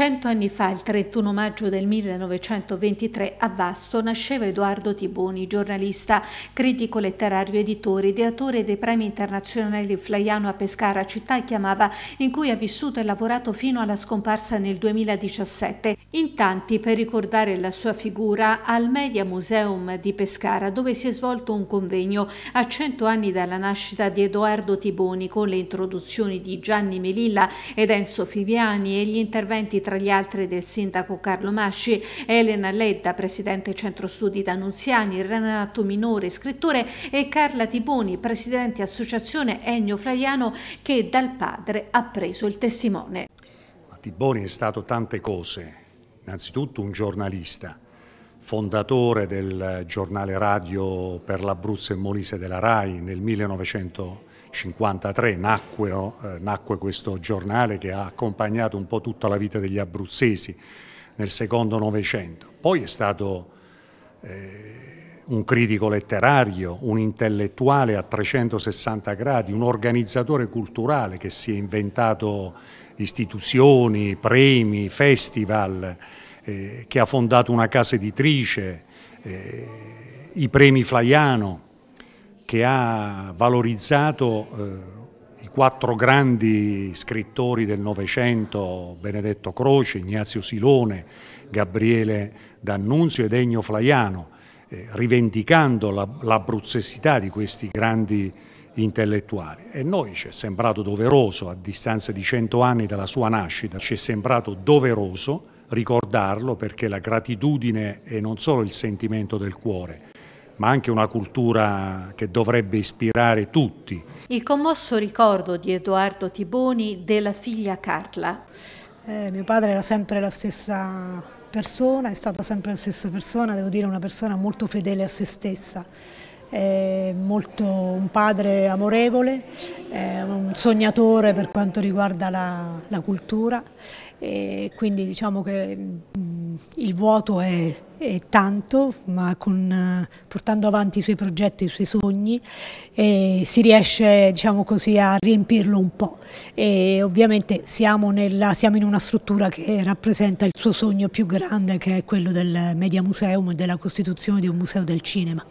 Cento anni fa, il 31 maggio del 1923, a Vasto nasceva Edoardo Tiboni, giornalista, critico letterario, editore, ideatore dei premi internazionali Flaiano a Pescara, città chiamava, in cui ha vissuto e lavorato fino alla scomparsa nel 2017. In tanti, per ricordare la sua figura, al Media Museum di Pescara, dove si è svolto un convegno a cento anni dalla nascita di Edoardo Tiboni, con le introduzioni di Gianni Melilla ed Enzo Fiviani e gli interventi tra gli altri del sindaco Carlo Masci, Elena Ledda, presidente centro studi d'Annunziani, Renato Minore, scrittore e Carla Tiboni, presidente associazione Ennio Flaiano che dal padre ha preso il testimone. Ma Tiboni è stato tante cose, innanzitutto un giornalista, fondatore del giornale radio per l'Abruzzo e Molise della RAI nel 1900 1953 nacque, no? nacque questo giornale che ha accompagnato un po' tutta la vita degli abruzzesi nel secondo novecento. Poi è stato eh, un critico letterario, un intellettuale a 360 gradi, un organizzatore culturale che si è inventato istituzioni, premi, festival, eh, che ha fondato una casa editrice, eh, i premi Flaiano che ha valorizzato eh, i quattro grandi scrittori del Novecento, Benedetto Croce, Ignazio Silone, Gabriele D'Annunzio ed Ennio Flaiano, eh, rivendicando l'abruzzesità di questi grandi intellettuali. E noi ci è sembrato doveroso, a distanza di cento anni dalla sua nascita, ci è sembrato doveroso ricordarlo perché la gratitudine è non solo il sentimento del cuore, ma anche una cultura che dovrebbe ispirare tutti. Il commosso ricordo di Edoardo Tiboni della figlia Carla. Eh, mio padre era sempre la stessa persona, è stata sempre la stessa persona, devo dire una persona molto fedele a se stessa, è molto un padre amorevole, un sognatore per quanto riguarda la, la cultura e quindi diciamo che il vuoto è, è tanto, ma con, portando avanti i suoi progetti, i suoi sogni, eh, si riesce diciamo così, a riempirlo un po'. E ovviamente siamo, nella, siamo, in una struttura che rappresenta il suo sogno più grande, che è quello del Media Museum e della costituzione di un museo del cinema.